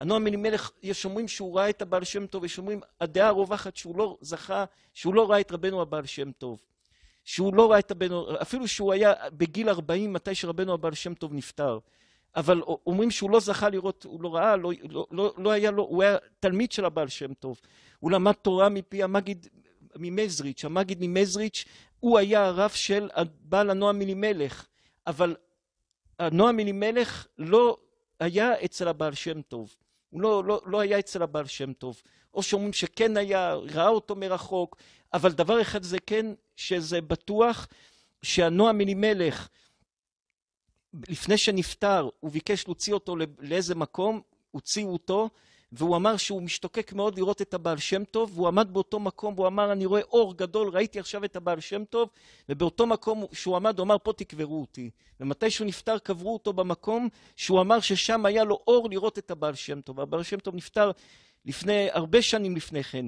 הנועם אלימלך, יש אומרים שהוא ראה את הבעל שם טוב, יש אומרים, הדעה הרווחת שהוא לא זכה, שהוא לא ראה את רבנו הבעל שם טוב. שהוא לא ראה את הבנו, אפילו שהוא היה בגיל 40, מתי שרבנו הבעל שם טוב נפטר. אבל אומרים שהוא לא זכה לראות, הוא לא ראה, לא, לא, לא, לא היה לו, הוא היה תלמיד של הבעל שם טוב. הוא למד תורה מפי המגיד ממזריץ', המגיד ממזריץ', הוא היה הרב של בעל הנועם אלימלך, אבל הנועם אלימלך לא היה אצל הבעל שם טוב. הוא לא, לא, לא היה אצל הבעל שם טוב. או שאומרים שכן היה, ראה אותו מרחוק, אבל דבר אחד זה כן, שזה בטוח, שהנועם אלימלך, לפני שנפטר, הוא ביקש להוציא אותו לאיזה מקום, הוציאו אותו, והוא אמר שהוא משתוקק מאוד לראות את הבעל שם טוב, והוא עמד באותו מקום והוא אמר, אני רואה אור גדול, ראיתי עכשיו את הבעל שם טוב, ובאותו מקום שהוא עמד, הוא אמר, פה תקברו אותי. ומתי שהוא נפטר, קברו אותו במקום שהוא אמר ששם היה לו אור לראות את הבעל שם טוב. הבעל שם טוב נפטר לפני, הרבה שנים לפני כן.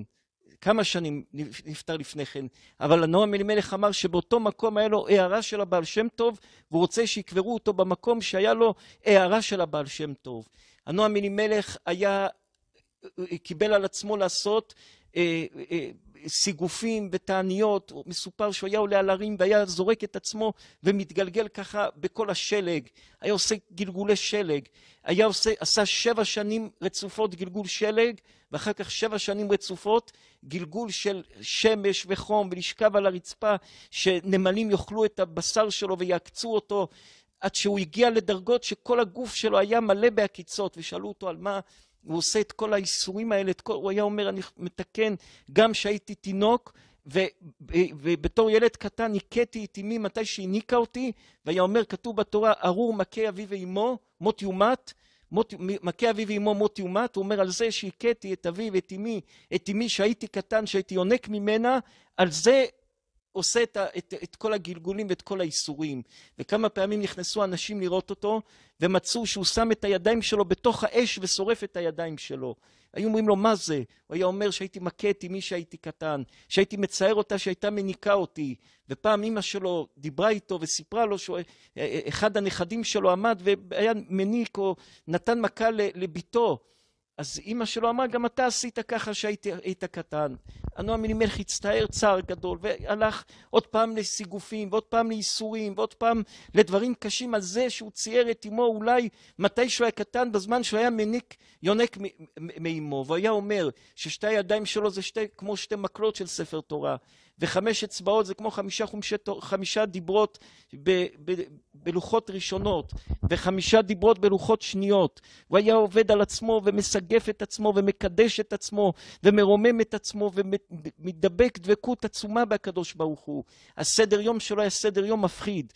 כמה שנים נפטר לפני כן, אבל הנועם אלימלך אמר שבאותו מקום היה לו הערה של הבעל שם טוב, והוא רוצה שיקברו אותו במקום שהיה לו הערה של הבעל שם טוב. הנועם אלימלך היה קיבל על עצמו לעשות אה, אה, סיגופים ותעניות, מסופר שהוא היה עולה על הרים והיה זורק את עצמו ומתגלגל ככה בכל השלג, היה עושה גלגולי שלג, היה עושה, עשה שבע שנים רצופות גלגול שלג, ואחר כך שבע שנים רצופות גלגול של שמש וחום, ולשכב על הרצפה, שנמלים יאכלו את הבשר שלו ויעקצו אותו, עד שהוא הגיע לדרגות שכל הגוף שלו היה מלא בעקיצות, ושאלו אותו על מה הוא עושה את כל האיסורים האלה, את כל, הוא היה אומר, אני מתקן, גם כשהייתי תינוק, ו, ו, ובתור ילד קטן הכיתי את אמי מתי שהניקה אותי, והיה אומר, כתוב בתורה, ארור מכה אבי ואמו, מות יומת, מות, מכה אבי ואמו מות יומת, הוא אומר על זה שהכיתי את אבי ואת אמי, את אמי שהייתי קטן, שהייתי יונק ממנה, על זה עושה את, את, את כל הגלגולים ואת כל האיסורים. וכמה פעמים נכנסו אנשים לראות אותו, ומצאו שהוא שם את הידיים שלו בתוך האש ושורף את הידיים שלו. היו אומרים לו, מה זה? הוא היה אומר שהייתי מכה את אמי שהייתי קטן, שהייתי מצער אותה שהייתה מניקה אותי. ופעם אמא שלו דיברה איתו וסיפרה לו שאחד אה, אה, הנכדים שלו עמד והיה מניק או נתן מכה לביתו. אז אימא שלו אמרה, גם אתה עשית ככה שהיית קטן. הנועם מלימלך הצטער צער גדול, והלך עוד פעם לסיגופים, ועוד פעם לייסורים, ועוד פעם לדברים קשים על זה שהוא צייר את אמו אולי מתי שהוא היה קטן, בזמן שהוא היה מניק, יונק מאמו. והיה אומר ששתי הידיים שלו זה שתי, כמו שתי מקלות של ספר תורה. וחמש אצבעות זה כמו חמישה, חומשי, חמישה דיברות ב, ב, בלוחות ראשונות, וחמישה דיברות בלוחות שניות. הוא היה עובד על עצמו ומסגף את עצמו ומקדש את עצמו ומרומם את עצמו ומדבק דבקות עצומה בקדוש ברוך הוא. הסדר יום שלו היה סדר יום מפחיד.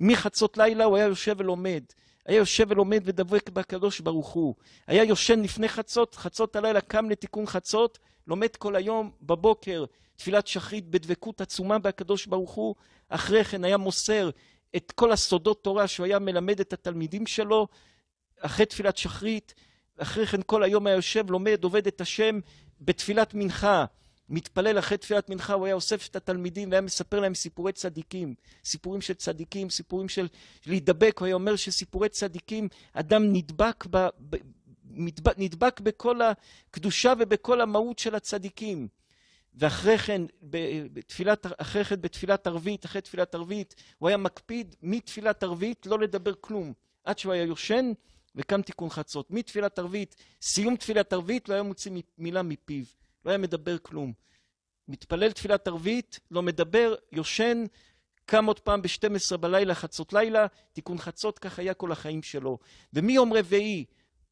מחצות לילה הוא היה יושב ולומד. היה יושב ולומד ודבק בקדוש ברוך הוא. היה יושן לפני חצות, חצות הלילה קם לתיקון חצות, לומד כל היום בבוקר תפילת שחרית בדבקות עצומה בקדוש ברוך הוא. אחרי כן היה מוסר את כל הסודות תורה שהוא היה מלמד את התלמידים שלו אחרי תפילת שחרית. אחרי כן כל היום היה יושב, לומד, עובד את השם בתפילת מנחה. מתפלל אחרי תפילת מנחה, הוא היה אוסף את התלמידים והיה מספר להם סיפורי צדיקים, סיפורים של צדיקים, סיפורים של להידבק, הוא היה אומר שסיפורי צדיקים, אדם נדבק, ב, ב, נדבק, נדבק בכל הקדושה ובכל המהות של הצדיקים. ואחרי כן, בתפילת, אחרי כן בתפילת ערבית, אחרי תפילת ערבית, הוא היה מקפיד מתפילת ערבית לא לדבר כלום, עד שהוא היה יושן וקם תיקון חצות. מתפילת ערבית, סיום תפילת ערבית, לא היה מוציא מילה מפיו. לא היה מדבר כלום. מתפלל תפילת ערבית, לא מדבר, יושן, קם עוד פעם ב-12 בלילה, חצות לילה, תיקון חצות, כך היה כל החיים שלו. ומיום רביעי,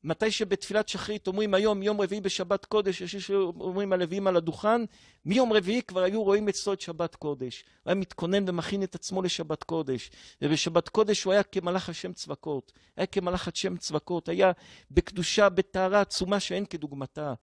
מתי שבתפילת שחרית אומרים היום, יום רביעי בשבת קודש, יש שאומרים הלוויים על הדוכן, מיום רביעי כבר היו רואים אצלו את שבת קודש. הוא היה מתכונן ומכין את עצמו לשבת קודש. ובשבת קודש הוא היה כמלאך השם צבקות. היה כמלאך השם צבקות, היה בקדושה, בטהרה עצומה שאין כדוגמתה.